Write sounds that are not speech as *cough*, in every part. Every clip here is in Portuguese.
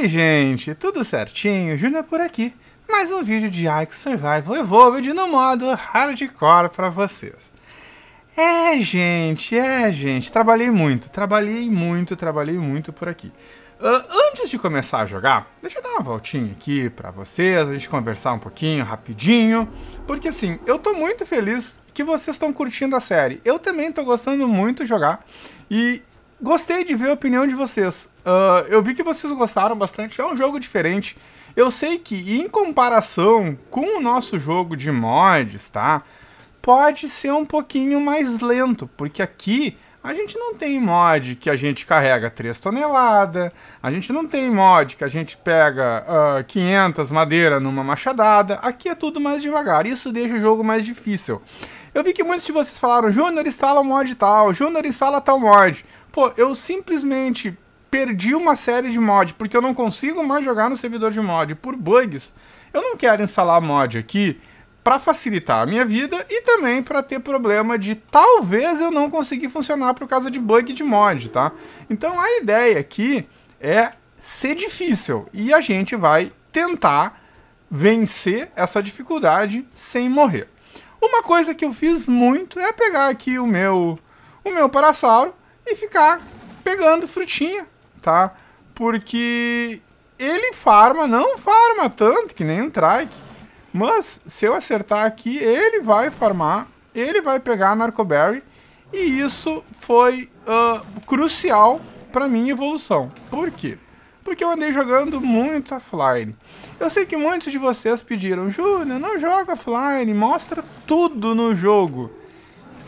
Oi gente? Tudo certinho? Júnior por aqui. Mais um vídeo de Ark Survival Evolved no modo Hardcore para vocês. É, gente, é, gente. Trabalhei muito, trabalhei muito, trabalhei muito por aqui. Uh, antes de começar a jogar, deixa eu dar uma voltinha aqui para vocês, a gente conversar um pouquinho, rapidinho. Porque assim, eu tô muito feliz que vocês estão curtindo a série. Eu também tô gostando muito de jogar. E gostei de ver a opinião de vocês. Uh, eu vi que vocês gostaram bastante. É um jogo diferente. Eu sei que, em comparação com o nosso jogo de mods, tá? Pode ser um pouquinho mais lento, porque aqui a gente não tem mod que a gente carrega 3 toneladas, a gente não tem mod que a gente pega uh, ah, 500 madeira numa machadada, aqui é tudo mais devagar, isso deixa o jogo mais difícil. Eu vi que muitos de vocês falaram, Júnior instala um mod tal, Júnior instala tal mod pô, eu simplesmente perdi uma série de mod porque eu não consigo mais jogar no servidor de mod por bugs, eu não quero instalar mod aqui para facilitar a minha vida e também para ter problema de talvez eu não conseguir funcionar por causa de bug de mod, tá? Então a ideia aqui é ser difícil e a gente vai tentar vencer essa dificuldade sem morrer. Uma coisa que eu fiz muito é pegar aqui o meu o meu parasauro e ficar pegando frutinha, tá? Porque ele farma, não farma tanto que nem um trike. Mas se eu acertar aqui, ele vai farmar, ele vai pegar a Narcoberry. E isso foi uh, crucial para minha evolução. Por quê? Porque eu andei jogando muito offline. Eu sei que muitos de vocês pediram, Júnior, não joga offline, mostra tudo no jogo.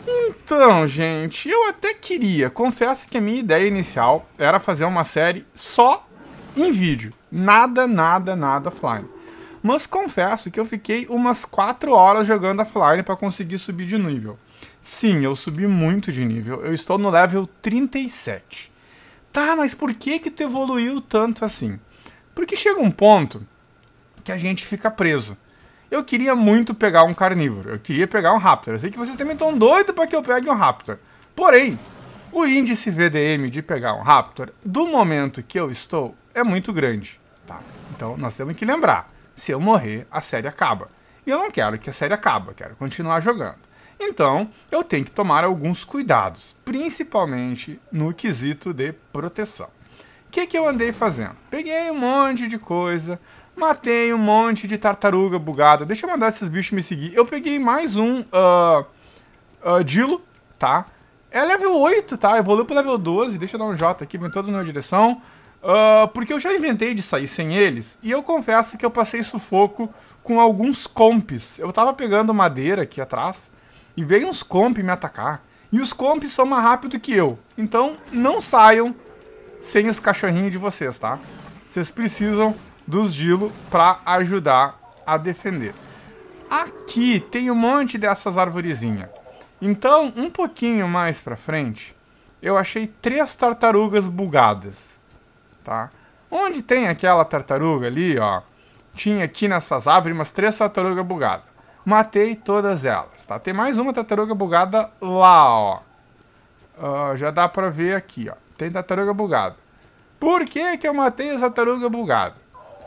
Então, gente, eu até queria. Confesso que a minha ideia inicial era fazer uma série só em vídeo. Nada, nada, nada Flying. Mas confesso que eu fiquei umas 4 horas jogando a Flying para conseguir subir de nível. Sim, eu subi muito de nível. Eu estou no level 37. Tá, mas por que que tu evoluiu tanto assim? Porque chega um ponto que a gente fica preso. Eu queria muito pegar um carnívoro. Eu queria pegar um raptor. Eu sei que vocês também estão doidos para que eu pegue um raptor. Porém, o índice VDM de pegar um raptor, do momento que eu estou, é muito grande. Tá? Então nós temos que lembrar. Se eu morrer, a série acaba. E eu não quero que a série acabe. Quero continuar jogando. Então, eu tenho que tomar alguns cuidados, principalmente no quesito de proteção. O que, que eu andei fazendo? Peguei um monte de coisa, Matei um monte de tartaruga bugada. Deixa eu mandar esses bichos me seguir. Eu peguei mais um uh, uh, Dilo, tá? É level 8, tá? Evoluiu pro level 12. Deixa eu dar um J aqui, vem todo na minha direção. Uh, porque eu já inventei de sair sem eles. E eu confesso que eu passei sufoco com alguns comps. Eu tava pegando madeira aqui atrás. E veio uns comps me atacar. E os comps são mais rápidos que eu. Então, não saiam sem os cachorrinhos de vocês, tá? Vocês precisam dos Dilo para ajudar a defender. Aqui tem um monte dessas arvorezinhas. Então, um pouquinho mais para frente, eu achei três tartarugas bugadas, tá? Onde tem aquela tartaruga ali, ó, tinha aqui nessas árvores umas três tartarugas bugadas. Matei todas elas, tá? Tem mais uma tartaruga bugada lá, ó. Uh, já dá pra ver aqui, ó. Tem tartaruga bugada. Por que que eu matei as tartarugas bugadas?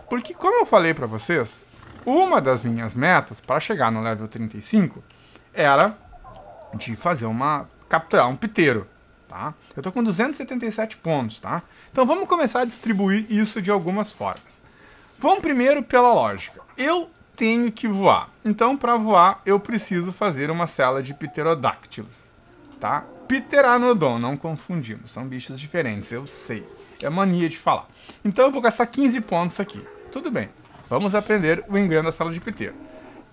Porque como eu falei para vocês, uma das minhas metas para chegar no level 35 era de fazer uma capturar um piteiro, tá? Eu tô com 277 pontos, tá? Então vamos começar a distribuir isso de algumas formas. Vamos primeiro pela lógica. Eu tenho que voar. Então para voar eu preciso fazer uma cela de pterodáctilos, tá? Pteranodon, não confundimos, são bichos diferentes, eu sei. É mania de falar. Então eu vou gastar 15 pontos aqui. Tudo bem, vamos aprender o engano da sala de piteiro.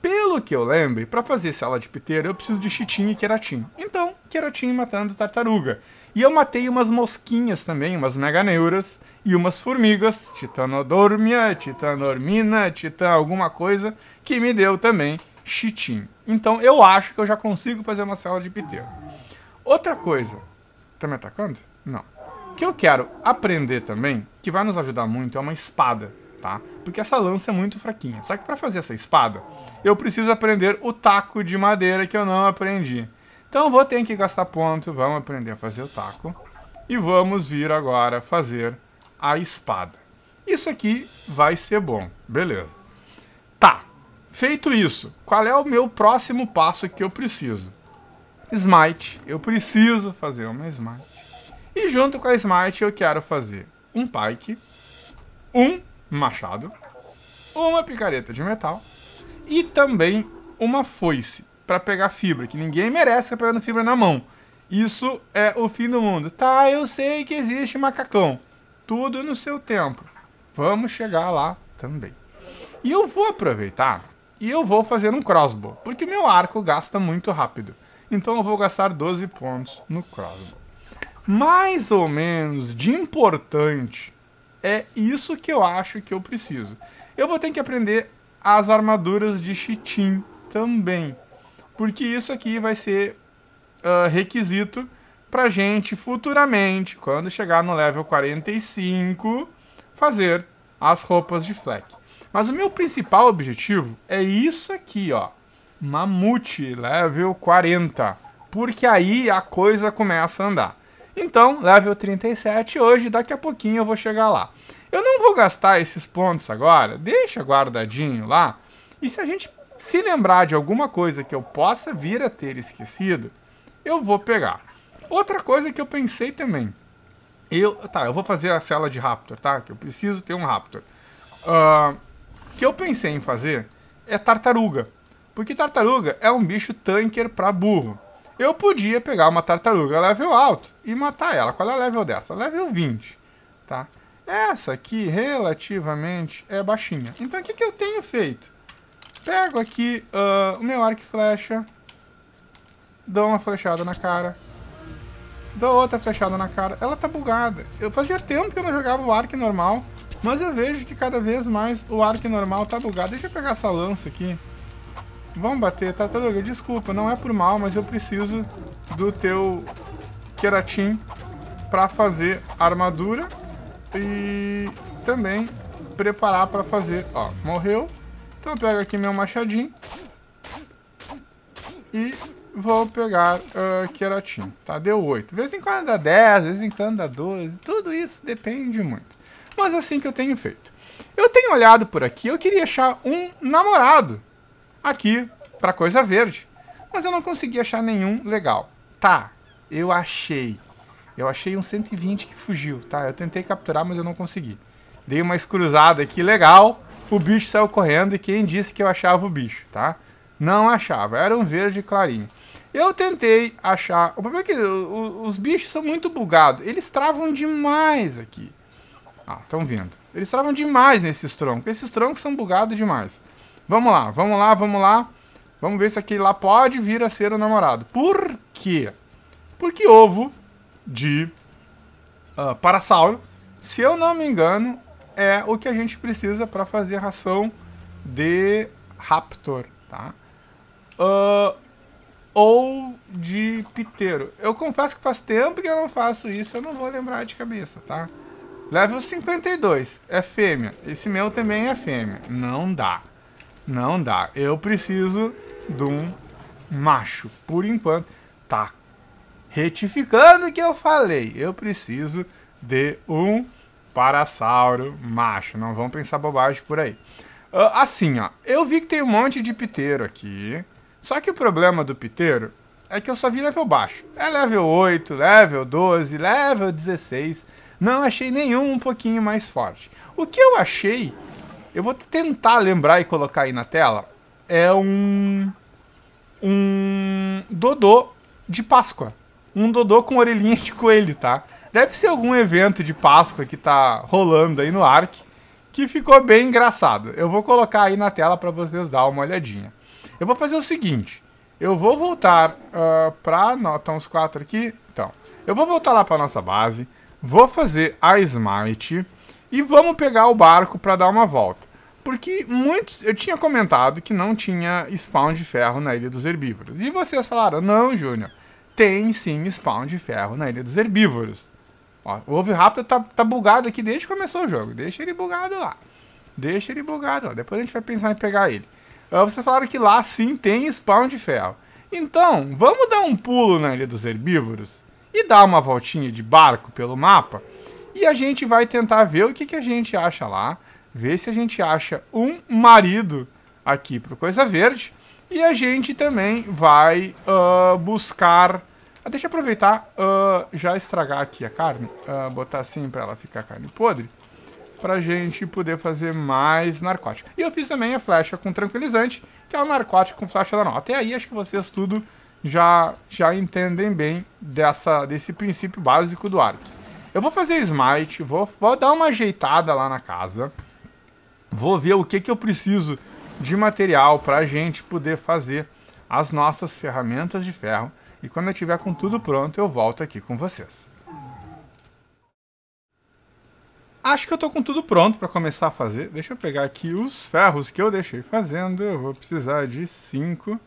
Pelo que eu lembro, para fazer sala de piteiro, eu preciso de chitim e queratinho. Então, queratinho matando tartaruga. E eu matei umas mosquinhas também, umas meganeuras e umas formigas, titanodormia, titanormina, titan alguma coisa, que me deu também chitim. Então, eu acho que eu já consigo fazer uma sala de piteiro. Outra coisa... Tá me atacando? Não. O que eu quero aprender também, que vai nos ajudar muito, é uma espada tá? Porque essa lança é muito fraquinha. Só que para fazer essa espada, eu preciso aprender o taco de madeira que eu não aprendi. Então vou ter que gastar ponto, vamos aprender a fazer o taco. E vamos vir agora fazer a espada. Isso aqui vai ser bom, beleza. Tá, feito isso, qual é o meu próximo passo que eu preciso? Smite, eu preciso fazer uma Smite. E junto com a Smite eu quero fazer um Pike, um machado, uma picareta de metal e também uma foice para pegar fibra, que ninguém merece ficar pegando fibra na mão. Isso é o fim do mundo. Tá, eu sei que existe macacão. Tudo no seu tempo. Vamos chegar lá também. E eu vou aproveitar e eu vou fazer um crossbow, porque meu arco gasta muito rápido. Então eu vou gastar 12 pontos no crossbow. Mais ou menos de importante é isso que eu acho que eu preciso. Eu vou ter que aprender as armaduras de chitim também. Porque isso aqui vai ser uh, requisito pra gente futuramente, quando chegar no level 45, fazer as roupas de Fleck. Mas o meu principal objetivo é isso aqui, ó. Mamute, level 40. Porque aí a coisa começa a andar. Então, level 37 hoje, daqui a pouquinho eu vou chegar lá. Eu não vou gastar esses pontos agora, deixa guardadinho lá. E se a gente se lembrar de alguma coisa que eu possa vir a ter esquecido, eu vou pegar. Outra coisa que eu pensei também. Eu, tá, eu vou fazer a cela de Raptor, tá? Que eu preciso ter um Raptor. Uh, que eu pensei em fazer é tartaruga. Porque tartaruga é um bicho tanker para burro eu podia pegar uma tartaruga level alto e matar ela. Qual é a level dessa? Level 20, tá? Essa aqui relativamente é baixinha. Então o que, que eu tenho feito? Pego aqui uh, o meu arco e flecha, dou uma flechada na cara, dou outra flechada na cara. Ela tá bugada. Eu fazia tempo que eu não jogava o arco normal, mas eu vejo que cada vez mais o arco normal tá bugado. Deixa eu pegar essa lança aqui. Vamos bater, Tartaruga, tá, tá, desculpa, não é por mal, mas eu preciso do teu queratim para fazer armadura e também preparar para fazer... Ó, morreu. Então eu pego aqui meu machadinho e vou pegar uh, tá? Deu 8. De vez em quando dá 10, de vez em quando dá 12, tudo isso depende muito. Mas assim que eu tenho feito. Eu tenho olhado por aqui, eu queria achar um namorado aqui para coisa verde. Mas eu não consegui achar nenhum legal. Tá, eu achei. Eu achei um 120 que fugiu, tá? Eu tentei capturar, mas eu não consegui. Dei uma escruzada aqui, legal. O bicho saiu correndo e quem disse que eu achava o bicho, tá? Não achava, era um verde clarinho. Eu tentei achar... O problema é que os bichos são muito bugados. Eles travam demais aqui. Ah, estão vendo. Eles travam demais nesses troncos. Esses troncos são bugados demais. Vamos lá, vamos lá, vamos lá. Vamos ver se aquele lá pode vir a ser o namorado. Por quê? Porque ovo de uh, parasauro, se eu não me engano, é o que a gente precisa para fazer a ração de raptor, tá? Uh, ou de piteiro. Eu confesso que faz tempo que eu não faço isso, eu não vou lembrar de cabeça, tá? Level 52, é fêmea. Esse meu também é fêmea. Não dá. Não dá. Eu preciso de um macho. Por enquanto, tá retificando o que eu falei. Eu preciso de um parasauro macho. Não vão pensar bobagem por aí. Uh, assim, ó. Eu vi que tem um monte de piteiro aqui. Só que o problema do piteiro é que eu só vi level baixo. É level 8, level 12, level 16. Não achei nenhum um pouquinho mais forte. O que eu achei eu vou tentar lembrar e colocar aí na tela. É um. Um. Dodô de Páscoa. Um Dodô com orelhinha de coelho, tá? Deve ser algum evento de Páscoa que tá rolando aí no Ark Que ficou bem engraçado. Eu vou colocar aí na tela para vocês dar uma olhadinha. Eu vou fazer o seguinte. Eu vou voltar uh, pra. Nota os quatro aqui. Então. Eu vou voltar lá pra nossa base. Vou fazer a Smite. E vamos pegar o barco para dar uma volta. Porque muitos, eu tinha comentado que não tinha spawn de ferro na Ilha dos Herbívoros. E vocês falaram, não, Júnior, tem sim spawn de ferro na Ilha dos Herbívoros. Ó, o Oviraptor tá, tá bugado aqui desde que começou o jogo. Deixa ele bugado lá. Deixa ele bugado lá. Depois a gente vai pensar em pegar ele. vocês falaram que lá sim tem spawn de ferro. Então, vamos dar um pulo na Ilha dos Herbívoros e dar uma voltinha de barco pelo mapa e a gente vai tentar ver o que, que a gente acha lá. Ver se a gente acha um marido aqui para Coisa Verde. E a gente também vai uh, buscar... Ah, deixa eu aproveitar, uh, já estragar aqui a carne. Uh, botar assim para ela ficar carne podre. Pra gente poder fazer mais narcótico. E eu fiz também a flecha com tranquilizante, que é um narcótico com flecha da nota. Até aí acho que vocês tudo já, já entendem bem dessa, desse princípio básico do arco. Eu vou fazer smite, vou, vou dar uma ajeitada lá na casa. Vou ver o que, que eu preciso de material para a gente poder fazer as nossas ferramentas de ferro. E quando eu tiver com tudo pronto, eu volto aqui com vocês. Acho que eu estou com tudo pronto para começar a fazer. Deixa eu pegar aqui os ferros que eu deixei fazendo. Eu vou precisar de 5.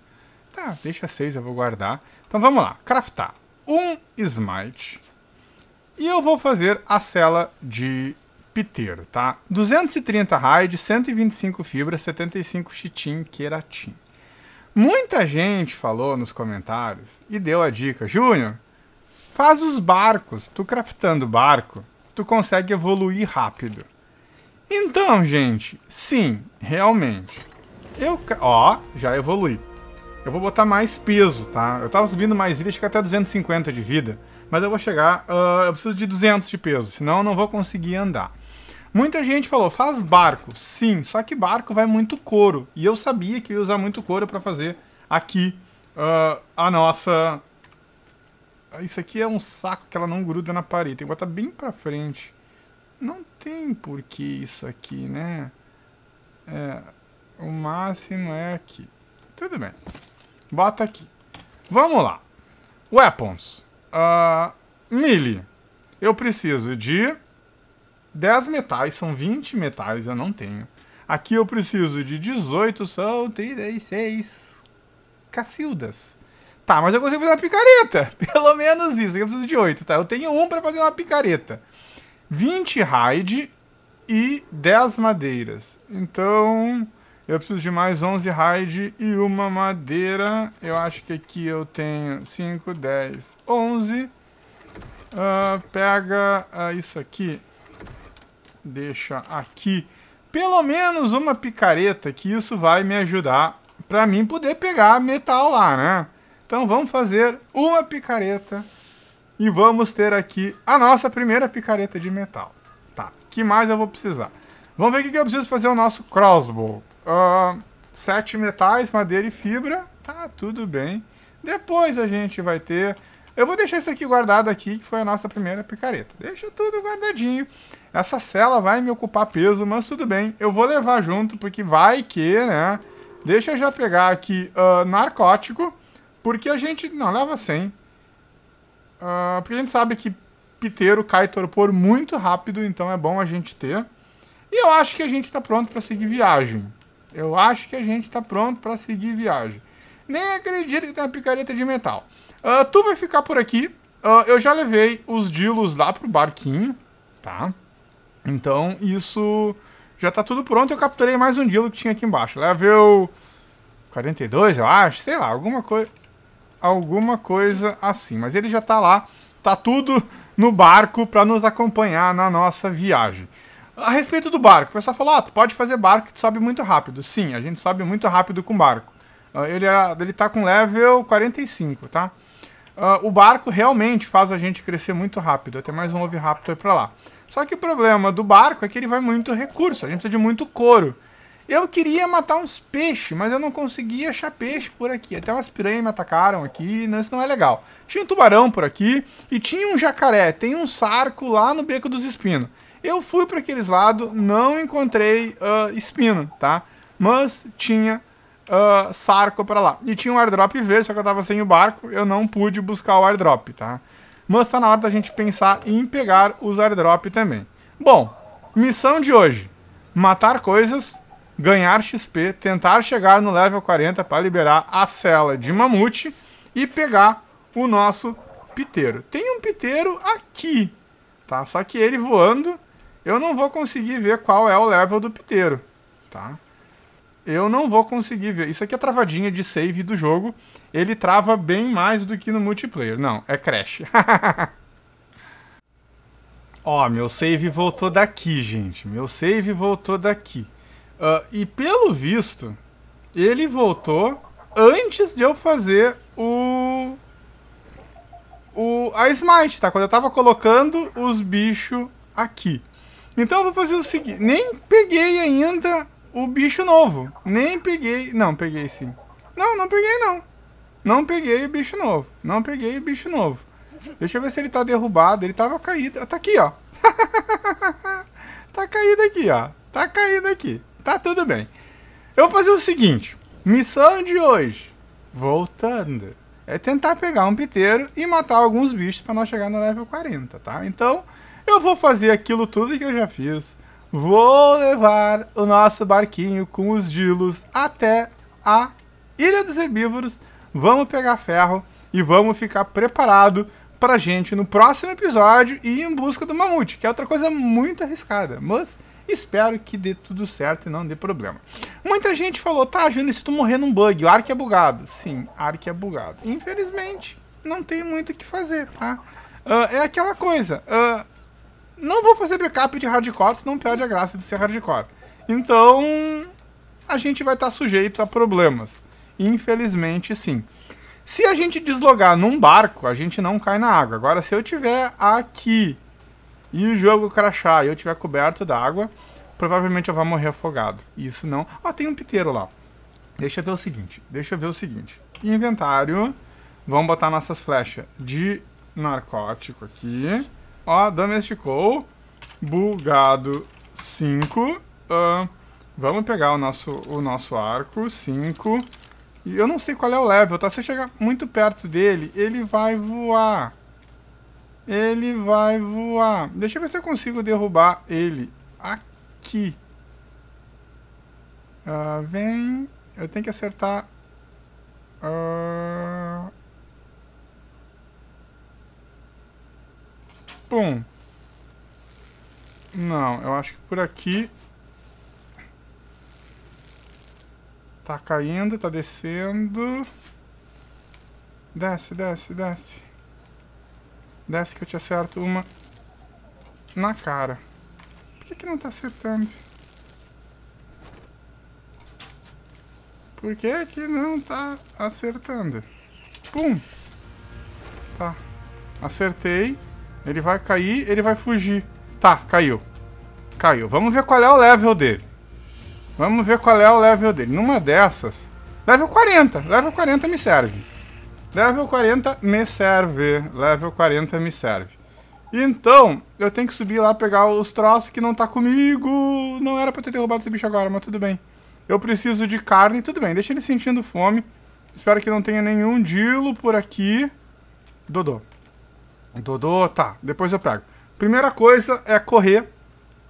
Tá, deixa 6, eu vou guardar. Então vamos lá. Craftar um smite. E eu vou fazer a cela de piteiro, tá? 230 raid, 125 fibra, 75 chitin, queratin. Muita gente falou nos comentários e deu a dica, Júnior, faz os barcos, tu craftando barco, tu consegue evoluir rápido. Então, gente, sim, realmente. Eu, ó, já evolui. Eu vou botar mais peso, tá? Eu tava subindo mais vida, acho que até 250 de vida mas eu vou chegar, uh, eu preciso de 200 de peso, senão eu não vou conseguir andar. Muita gente falou, faz barco. Sim, só que barco vai muito couro. E eu sabia que eu ia usar muito couro para fazer aqui uh, a nossa... Isso aqui é um saco que ela não gruda na parede. Tem que botar bem pra frente. Não tem por que isso aqui, né? É, o máximo é aqui. Tudo bem. Bota aqui. Vamos lá. Weapons. Uh, ah, mili. Eu preciso de 10 metais, são 20 metais, eu não tenho. Aqui eu preciso de 18, são 36 cacildas. Tá, mas eu consigo fazer uma picareta. *laughs* Pelo menos isso. Eu preciso de 8, tá? Eu tenho 1 pra fazer uma picareta. 20 raid e 10 madeiras. Então, eu preciso de mais 11 raid e uma madeira. Eu acho que aqui eu tenho 5, 10, 11. Uh, pega uh, isso aqui. Deixa aqui. Pelo menos uma picareta, que isso vai me ajudar para mim poder pegar metal lá, né? Então vamos fazer uma picareta e vamos ter aqui a nossa primeira picareta de metal. Tá, que mais eu vou precisar? Vamos ver o que eu preciso fazer o nosso crossbow. Uh, sete metais, madeira e fibra. Tá, tudo bem. Depois a gente vai ter... Eu vou deixar isso aqui guardado aqui, que foi a nossa primeira picareta. Deixa tudo guardadinho. Essa cela vai me ocupar peso, mas tudo bem. Eu vou levar junto, porque vai que, né? Deixa eu já pegar aqui uh, narcótico, porque a gente... Não, leva sem. Uh, ah, porque a gente sabe que piteiro cai torpor muito rápido, então é bom a gente ter. E eu acho que a gente está pronto para seguir viagem. Eu acho que a gente está pronto para seguir viagem. Nem acredito que tem uma picareta de metal. Uh, tu vai ficar por aqui. Uh, eu já levei os dilos lá pro barquinho, tá? Então, isso já tá tudo pronto. Eu capturei mais um dilo que tinha aqui embaixo. Level 42, eu acho. Sei lá, alguma coisa... Alguma coisa assim. Mas ele já tá lá. Tá tudo no barco para nos acompanhar na nossa viagem. A respeito do barco, o pessoal falou, ah, tu pode fazer barco que tu sobe muito rápido. Sim, a gente sobe muito rápido com barco. Uh, ele, era, ele tá com level 45, tá? Uh, o barco realmente faz a gente crescer muito rápido. Até mais um Oviraptor pra lá. Só que o problema do barco é que ele vai muito recurso. A gente precisa de muito couro. Eu queria matar uns peixes, mas eu não conseguia achar peixe por aqui. Até umas piranhas me atacaram aqui, não, né, isso não é legal. Tinha um tubarão por aqui e tinha um jacaré. Tem um sarco lá no Beco dos Espinos. Eu fui para aqueles lados, não encontrei uh, espina, tá? Mas tinha uh, sarco para lá. E tinha um airdrop verde, só que eu tava sem o barco, eu não pude buscar o airdrop, tá? Mas tá na hora da gente pensar em pegar os airdrop também. Bom, missão de hoje: matar coisas, ganhar XP, tentar chegar no level 40 para liberar a cela de mamute e pegar o nosso piteiro. Tem um piteiro aqui, tá? Só que ele voando eu não vou conseguir ver qual é o level do piteiro, tá? Eu não vou conseguir ver. Isso aqui é travadinha de save do jogo. Ele trava bem mais do que no multiplayer. Não, é crash. *laughs* Ó, meu save voltou daqui, gente. Meu save voltou daqui. Uh, e pelo visto, ele voltou antes de eu fazer o... o a Smite, tá? Quando eu tava colocando os bichos aqui. Então eu vou fazer o seguinte, nem peguei ainda o bicho novo. Nem peguei, não, peguei sim. Não, não peguei não. Não peguei o bicho novo. Não peguei o bicho novo. Deixa eu ver se ele tá derrubado. Ele tava caído. Tá aqui, ó. *laughs* tá caído aqui, ó. Tá caído aqui. Tá tudo bem. Eu vou fazer o seguinte. Missão de hoje. Voltando. É tentar pegar um piteiro e matar alguns bichos para nós chegar no level 40, tá? Então, eu vou fazer aquilo tudo que eu já fiz. Vou levar o nosso barquinho com os dilos até a Ilha dos Herbívoros. Vamos pegar ferro e vamos ficar preparado pra gente no próximo episódio ir em busca do mamute, que é outra coisa muito arriscada, mas espero que dê tudo certo e não dê problema. Muita gente falou, tá, Júnior, se tu morrer num bug, o arco é bugado. Sim, arco é bugado. Infelizmente, não tem muito o que fazer, tá? Uh, é aquela coisa, uh, não vou fazer backup de hardcore, senão perde a graça de ser hardcore. Então, a gente vai estar tá sujeito a problemas. Infelizmente, sim. Se a gente deslogar num barco, a gente não cai na água. Agora, se eu tiver aqui e o jogo crachar e eu tiver coberto d'água, provavelmente eu vou morrer afogado. Isso não. Ó, ah, tem um piteiro lá. Deixa eu ver o seguinte. Deixa eu ver o seguinte. Inventário. Vamos botar nossas flechas de narcótico aqui. Ó, domesticou. Bugado 5. Uh, vamos pegar o nosso, o nosso arco. 5. E eu não sei qual é o level, tá? Se eu chegar muito perto dele, ele vai voar. Ele vai voar. Deixa eu ver se eu consigo derrubar ele. Aqui. Uh, vem. Eu tenho que acertar. Uh... bom Não, eu acho que por aqui... Tá caindo, tá descendo... Desce, desce, desce. Desce que eu te acerto uma na cara. Por que, que não tá acertando? Por que que não tá acertando? Pum! Tá. Acertei. Ele vai cair, ele vai fugir. Tá, caiu. Caiu. Vamos ver qual é o level dele. Vamos ver qual é o level dele. Numa dessas... Level 40. Level 40 me serve. Level 40 me serve. Level 40 me serve. Então, eu tenho que subir lá pegar os troços que não tá comigo. Não era pra ter derrubado esse bicho agora, mas tudo bem. Eu preciso de carne. Tudo bem, deixa ele sentindo fome. Espero que não tenha nenhum dilo por aqui. Dodô. Dodô, tá. Depois eu pego. Primeira coisa é correr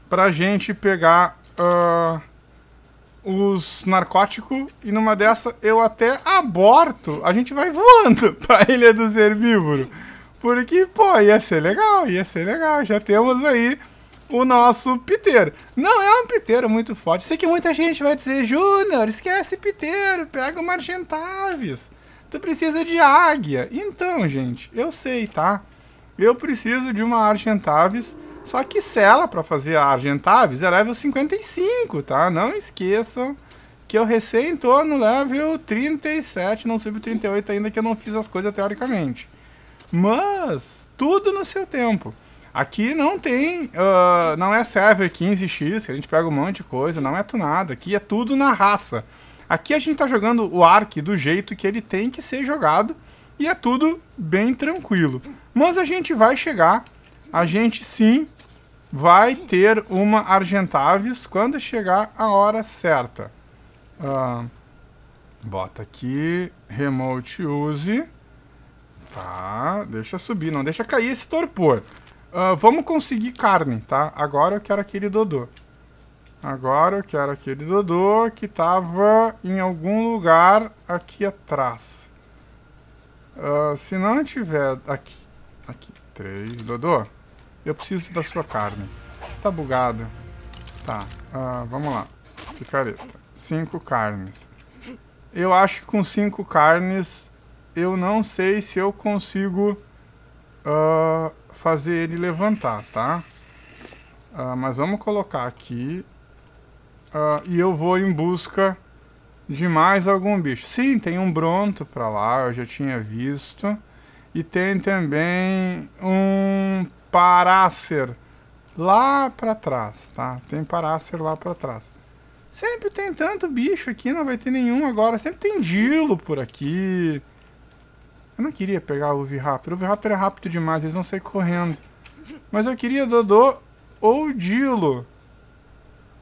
pra gente pegar uh, os narcóticos. E numa dessa eu até aborto. A gente vai voando *laughs* pra Ilha dos Herbívoros. Porque, pô, ia ser legal, ia ser legal. Já temos aí o nosso piteiro. Não é um piteiro muito forte. Sei que muita gente vai dizer, Júnior, esquece piteiro, pega o Margentaves. Tu precisa de águia. Então, gente, eu sei, tá? eu preciso de uma Argentavis. Só que Sela, para fazer a Argentavis, é level 55, tá? Não esqueçam que eu recém tô no level 37, não sei o 38 ainda, que eu não fiz as coisas teoricamente. Mas, tudo no seu tempo. Aqui não tem, uh, não é server 15x, que a gente pega um monte de coisa, não é tunada. aqui é tudo na raça. Aqui a gente tá jogando o Ark do jeito que ele tem que ser jogado, e é tudo bem tranquilo. Mas a gente vai chegar, a gente sim vai ter uma Argentavis quando chegar a hora certa. Uh, bota aqui, remote use. Tá, deixa subir, não deixa cair esse torpor. Uh, vamos conseguir carne, tá? Agora eu quero aquele Dodô. Agora eu quero aquele Dodô que tava em algum lugar aqui atrás. Uh, se não tiver... Aqui. Aqui. Três. Dodô, eu preciso da sua carne. Está bugado. Tá. Uh, vamos lá. Picareta. Cinco carnes. Eu acho que com cinco carnes... Eu não sei se eu consigo... Uh, fazer ele levantar, tá? mas vamos colocar aqui. e eu vou em busca de mais algum bicho. Sim, tem um bronto para lá, eu já tinha visto. E tem também um paracer lá para trás, tá? Tem paracer lá para trás. Sempre tem tanto bicho aqui, não vai ter nenhum agora. Sempre tem dilo por aqui. Eu não queria pegar o V-Raptor. O V-Raptor é rápido demais, eles vão sair correndo. Mas eu queria Dodô ou Dilo.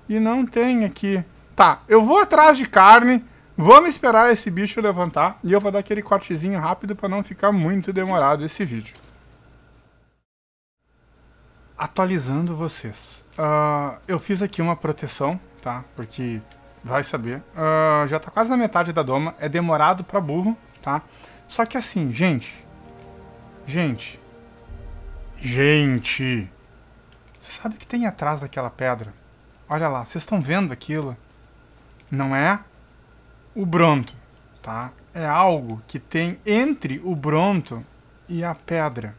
E não tem aqui tá, eu vou atrás de carne, vamos esperar esse bicho levantar e eu vou dar aquele cortezinho rápido para não ficar muito demorado esse vídeo. Atualizando vocês, uh, eu fiz aqui uma proteção, tá, porque vai saber, uh, já tá quase na metade da doma, é demorado para burro, tá, só que assim, gente, gente, gente, você sabe o que tem atrás daquela pedra? Olha lá, vocês estão vendo aquilo? não é o Bronto, tá? É algo que tem entre o Bronto e a pedra.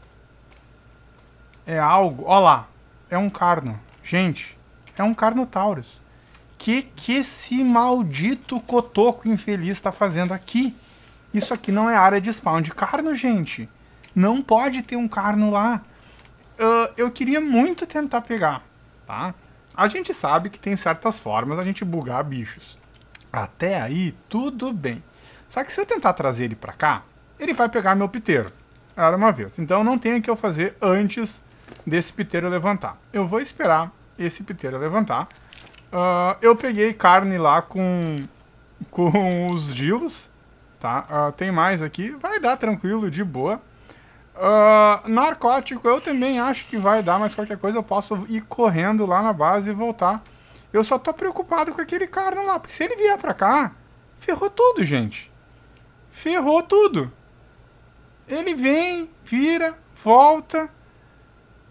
É algo, ó lá, é um carno. Gente, é um Carnotaurus. Que que esse maldito cotoco infeliz está fazendo aqui? Isso aqui não é área de spawn de carno, gente. Não pode ter um carno lá. Uh, eu queria muito tentar pegar, tá? A gente sabe que tem certas formas da gente bugar bichos. Até aí, tudo bem. Só que se eu tentar trazer ele para cá, ele vai pegar meu piteiro. Era uma vez. Então não tem o que eu fazer antes desse piteiro levantar. Eu vou esperar esse piteiro levantar. Uh, eu peguei carne lá com, com os gilos, tá? Uh, tem mais aqui. Vai dar tranquilo, de boa. Uh, narcótico eu também acho que vai dar, mas qualquer coisa eu posso ir correndo lá na base e voltar eu só tô preocupado com aquele carno lá, porque se ele vier pra cá, ferrou tudo, gente. Ferrou tudo. Ele vem, vira, volta.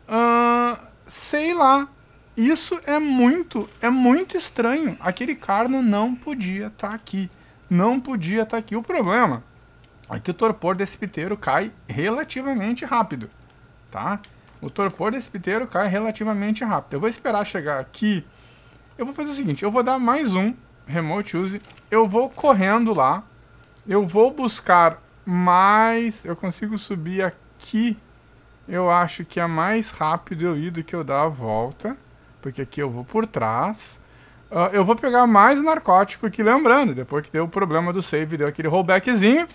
Uh, sei lá. Isso é muito, é muito estranho. Aquele Carno não podia estar tá aqui. Não podia estar tá aqui. O problema é que o torpor desse piteiro cai relativamente rápido, tá? O torpor desse piteiro cai relativamente rápido. Eu vou esperar chegar aqui eu vou fazer o seguinte, eu vou dar mais um remote use. Eu vou correndo lá. Eu vou buscar mais... Eu consigo subir aqui. Eu acho que é mais rápido eu ir do que eu dar a volta. Porque aqui eu vou por trás. Uh, eu vou pegar mais narcótico que lembrando, depois que deu o problema do save, deu aquele rollbackzinho,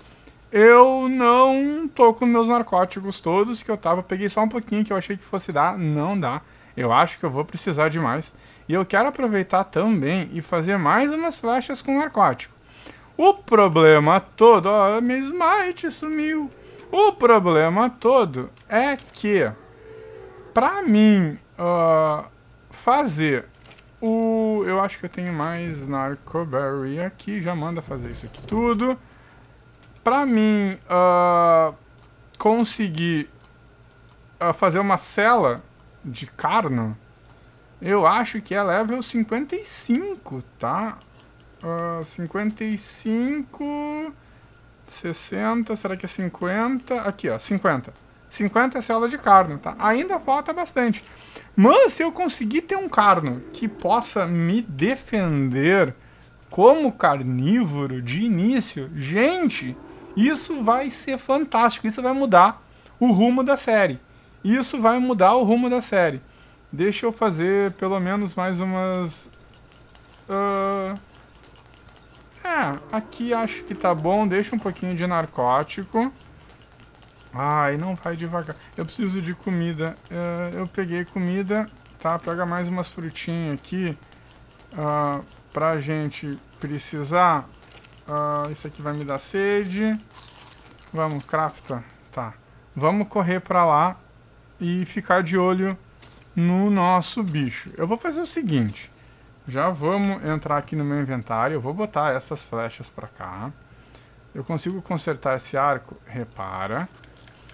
eu não tô com meus narcóticos todos que eu tava, peguei só um pouquinho que eu achei que fosse dar, não dá. Eu acho que eu vou precisar de mais. E eu quero aproveitar também e fazer mais umas flechas com narcótico. O problema todo, ó, minha smite sumiu. O problema todo é que, pra mim, uh, fazer o... Eu acho que eu tenho mais Narcoberry aqui, já manda fazer isso aqui tudo. Pra mim, uh, conseguir uh, fazer uma cela de carne eu acho que é level 55, tá? Uh, 55... 60, será que é 50? Aqui, ó, 50. 50 é célula de carno, tá? Ainda falta bastante. Mas se eu conseguir ter um carno que possa me defender como carnívoro de início, gente, isso vai ser fantástico. Isso vai mudar o rumo da série. Isso vai mudar o rumo da série. Deixa eu fazer pelo menos mais umas... Uh... É, aqui acho que tá bom. Deixa um pouquinho de narcótico. Ai, não vai devagar. Eu preciso de comida. Uh, eu peguei comida. Tá, pega mais umas frutinhas aqui. Uh, pra gente precisar. Uh, isso aqui vai me dar sede. Vamos, crafta. Tá. Vamos correr pra lá e ficar de olho no nosso bicho. Eu vou fazer o seguinte, já vamos entrar aqui no meu inventário, eu vou botar essas flechas para cá. Eu consigo consertar esse arco? Repara.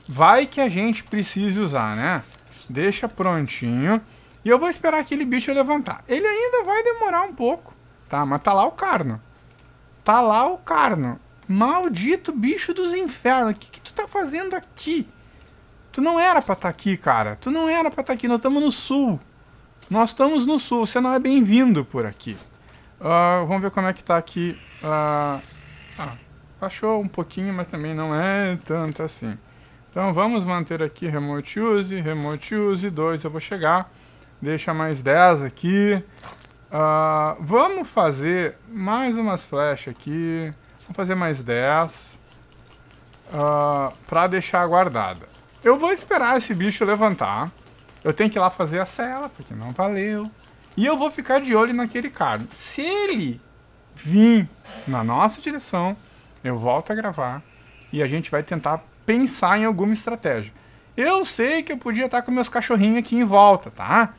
Vai que a gente precise usar, né? Deixa prontinho. E eu vou esperar aquele bicho levantar. Ele ainda vai demorar um pouco, tá? Mas tá lá o carno. Tá lá o carno. Maldito bicho dos infernos. O que, que tu tá fazendo aqui? Tu não era pra estar tá aqui, cara. Tu não era pra estar tá aqui. Nós estamos no sul. Nós estamos no sul. Você não é bem-vindo por aqui. Uh, vamos ver como é que tá aqui. Uh, ah, baixou um pouquinho, mas também não é tanto assim. Então vamos manter aqui Remote Use, Remote Use 2, eu vou chegar. Deixa mais 10 aqui. Uh, vamos fazer mais umas flechas aqui. Vamos fazer mais 10. Uh, para deixar guardada. Eu vou esperar esse bicho levantar. Eu tenho que ir lá fazer a cela, porque não valeu. E eu vou ficar de olho naquele cara. Se ele vir na nossa direção, eu volto a gravar e a gente vai tentar pensar em alguma estratégia. Eu sei que eu podia estar com meus cachorrinhos aqui em volta, tá?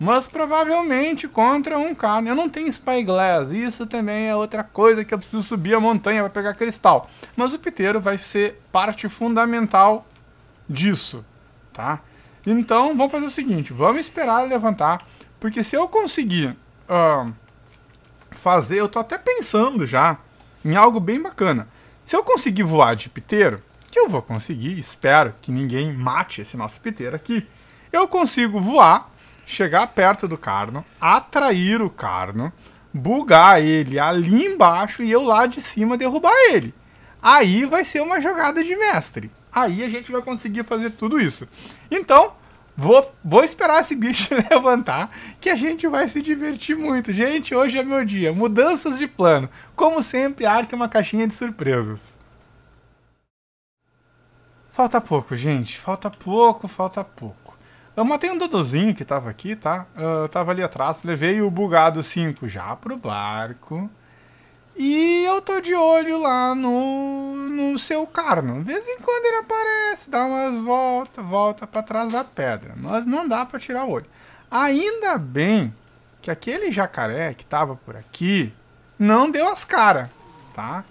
Mas provavelmente contra um cara. Eu não tenho Spyglass, isso também é outra coisa que eu preciso subir a montanha para pegar cristal. Mas o Piteiro vai ser parte fundamental disso, tá? Então vamos fazer o seguinte, vamos esperar levantar, porque se eu conseguir uh, fazer, eu tô até pensando já em algo bem bacana. Se eu conseguir voar de piteiro, que eu vou conseguir, espero que ninguém mate esse nosso piteiro aqui, eu consigo voar, chegar perto do carno, atrair o carno, bugar ele ali embaixo e eu lá de cima derrubar ele. Aí vai ser uma jogada de mestre aí a gente vai conseguir fazer tudo isso. Então, vou, vou esperar esse bicho *laughs* levantar, que a gente vai se divertir muito. Gente, hoje é meu dia. Mudanças de plano. Como sempre, a arte é uma caixinha de surpresas. Falta pouco, gente. Falta pouco, falta pouco. Eu matei um dodozinho que tava aqui, tá? Eu ah, tava ali atrás. Levei o bugado 5 já pro barco. E eu tô de olho lá no, no seu Carno. De vez em quando ele aparece, dá umas voltas, volta para trás da pedra. Mas não dá para tirar o olho. Ainda bem que aquele jacaré que tava por aqui não deu as caras, tá?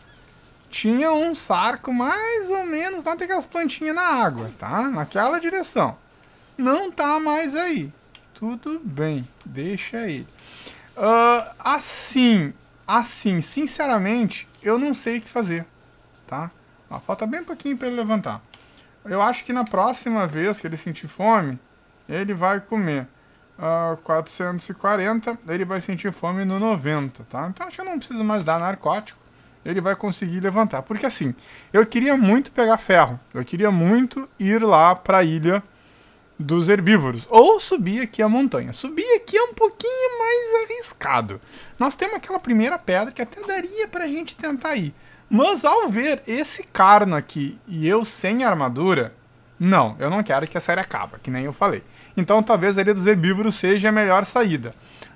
Tinha um sarco mais ou menos lá tem aquelas plantinhas na água, tá? Naquela direção. Não tá mais aí. Tudo bem, deixa aí. Uh, assim, Assim, sinceramente, eu não sei o que fazer, tá? Ó, falta bem pouquinho para ele levantar. Eu acho que na próxima vez que ele sentir fome, ele vai comer uh, ah, 440, ele vai sentir fome no 90, tá? Então acho que eu não preciso mais dar narcótico, ele vai conseguir levantar. Porque assim, eu queria muito pegar ferro, eu queria muito ir lá para a ilha dos herbívoros, ou subir aqui a montanha. Subir aqui é um pouquinho mais arriscado. Nós temos aquela primeira pedra que até daria para a gente tentar ir. Mas ao ver esse carno aqui e eu sem armadura, não, eu não quero que a série acabe, que nem eu falei. Então talvez a dos herbívoros seja a melhor saída.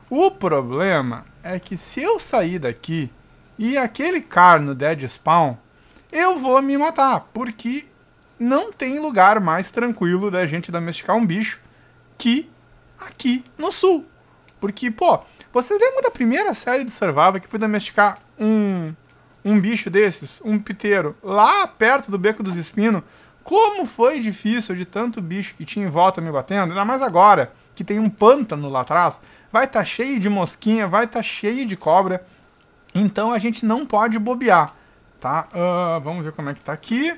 O problema é que se eu sair daqui e aquele carno der de spawn, eu vou me matar, porque não tem lugar mais tranquilo da gente domesticar um bicho que aqui no sul. Porque, pô, você lembra da primeira série de Survival que foi domesticar um, um bicho desses, um piteiro, lá perto do Beco dos Espinos? Como foi difícil de tanto bicho que tinha em volta me batendo, ainda mais agora, que tem um pântano lá atrás, vai estar tá cheio de mosquinha, vai estar tá cheio de cobra, então a gente não pode bobear, tá? Uh, vamos ver como é que tá aqui.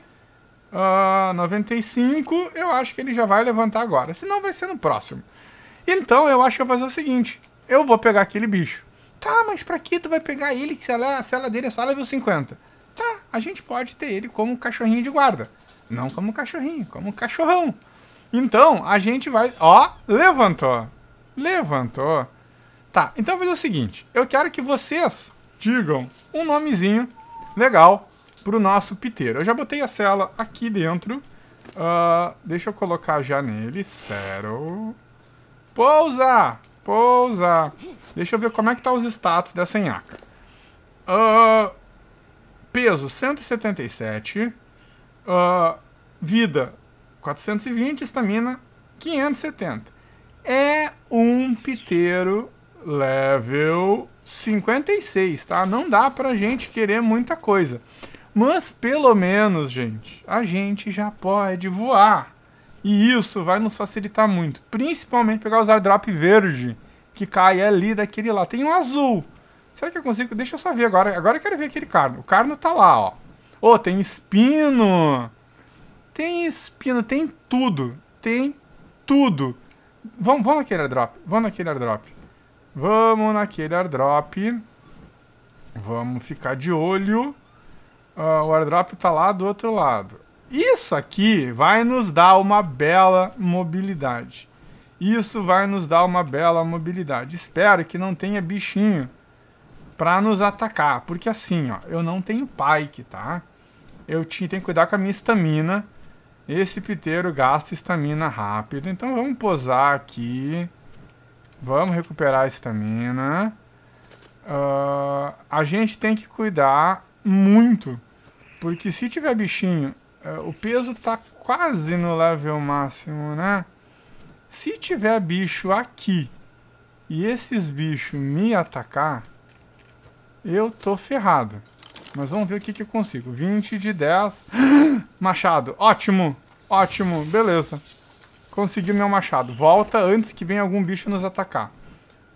Uh, ah, 95, eu acho que ele já vai levantar agora. Senão vai ser no próximo. Então eu acho que eu vou fazer o seguinte: eu vou pegar aquele bicho. Tá, mas pra que tu vai pegar ele? Que a cela dele é só level 50. Tá, a gente pode ter ele como um cachorrinho de guarda. Não como um cachorrinho, como um cachorrão. Então a gente vai. Ó, levantou. Levantou. Tá, então eu vou fazer o seguinte: eu quero que vocês digam um nomezinho legal para o nosso piteiro. Eu já botei a cela aqui dentro. Uh, deixa eu colocar já nele. Zero. Pousa! Pousa! Deixa eu ver como é que tá os status dessa enhaca. Uh, ah, peso 177. Uh, ah, vida 420. Estamina 570. É um piteiro level 56, tá? Não dá pra gente querer muita coisa. Mas pelo menos, gente, a gente já pode voar. E isso vai nos facilitar muito. Principalmente pegar os airdrop verde, que cai ali daquele lá. Tem um azul. Será que eu consigo? Deixa eu só ver agora. Agora eu quero ver aquele carno. O carno tá lá, ó. Ô, oh, tem espino. Tem espino, tem tudo. Tem tudo. Vamos, vamos naquele airdrop. Vamos naquele airdrop. Vamos naquele airdrop. Vamos ficar de olho uh, o airdrop está lá do outro lado. Isso aqui vai nos dar uma bela mobilidade. Isso vai nos dar uma bela mobilidade. Espero que não tenha bichinho para nos atacar, porque assim, ó, eu não tenho pike, tá? Eu tinha, tenho que cuidar com a minha estamina. Esse piteiro gasta estamina rápido, então vamos posar aqui. Vamos recuperar a estamina. Uh, a gente tem que cuidar muito. Porque se tiver bichinho, é, o peso tá quase no level máximo, né? Se tiver bicho aqui e esses bichos me atacar, eu tô ferrado. Mas vamos ver o que, que eu consigo. 20 de 10. *gasps* machado. Ótimo. Ótimo. Beleza. Consegui meu machado. Volta antes que venha algum bicho nos atacar.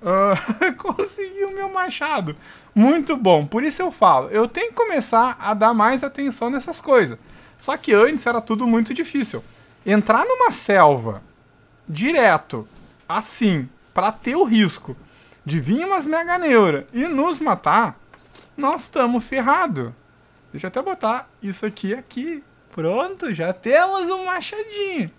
Ah, *laughs* conseguiu meu machado. Muito bom. Por isso eu falo, eu tenho que começar a dar mais atenção nessas coisas. Só que antes era tudo muito difícil. Entrar numa selva direto, assim, para ter o risco de vir umas mega neura e nos matar, nós estamos ferrado. Deixa eu até botar isso aqui aqui. Pronto, já temos um machadinho.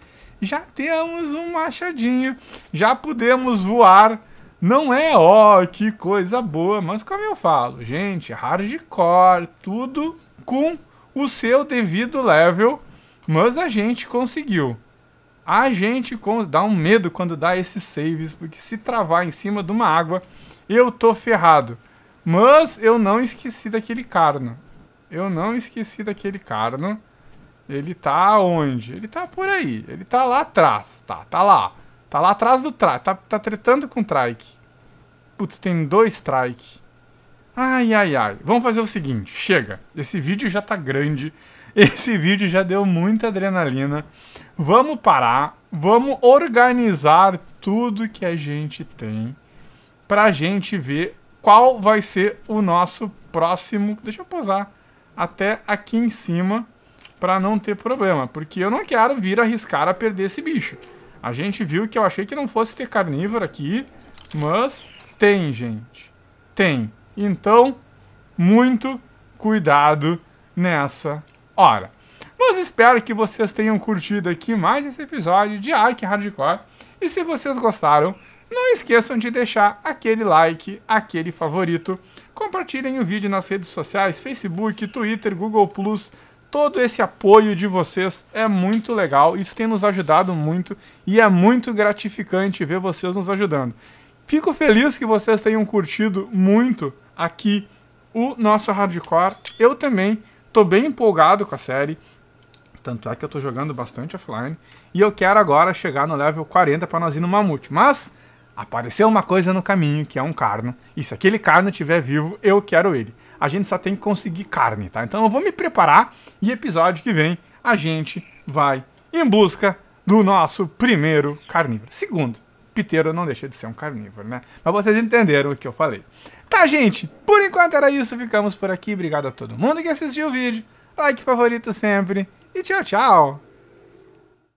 Já temos um machadinho. Já podemos voar não é, ó, oh, que coisa boa, mas como eu falo, gente, hardcore, tudo com o seu devido level, mas a gente conseguiu. A gente dá um medo quando dá esses saves, porque se travar em cima de uma água, eu tô ferrado. Mas eu não esqueci daquele carno. Eu não esqueci daquele carno. Ele tá onde? Ele tá por aí. Ele tá lá atrás. Tá, tá lá. Tá lá atrás do Trike. Tá, tá tretando com o Trike. Putz, tem dois Trike. Ai, ai, ai. Vamos fazer o seguinte: chega. Esse vídeo já tá grande. *laughs* Esse vídeo já deu muita adrenalina. Vamos parar. Vamos organizar tudo que a gente tem pra gente ver qual vai ser o nosso próximo. Deixa eu posar até aqui em cima para não ter problema, porque eu não quero vir arriscar a perder esse bicho. A gente viu que eu achei que não fosse ter carnívoro aqui, mas tem, gente. Tem. Então, muito cuidado nessa hora. Mas espero que vocês tenham curtido aqui mais esse episódio de Ark Hardcore. E se vocês gostaram, não esqueçam de deixar aquele like, aquele favorito. Compartilhem o vídeo nas redes sociais, Facebook, Twitter, Google+, Todo esse apoio de vocês é muito legal, isso tem nos ajudado muito e é muito gratificante ver vocês nos ajudando. Fico feliz que vocês tenham curtido muito aqui o nosso hardcore. Eu também estou bem empolgado com a série, tanto é que eu tô jogando bastante offline e eu quero agora chegar no level 40 para nós ir no mamute. Mas apareceu uma coisa no caminho que é um carno. E se aquele carno estiver vivo, eu quero ele a gente só tem que conseguir carne, tá? Então eu vou me preparar e episódio que vem a gente vai em busca do nosso primeiro carnívoro. Segundo, piteiro não deixa de ser um carnívoro, né? Mas vocês entenderam o que eu falei. Tá, gente? Por enquanto era isso. Ficamos por aqui. Obrigado a todo mundo que assistiu o vídeo. Like favorito sempre. E tchau, tchau.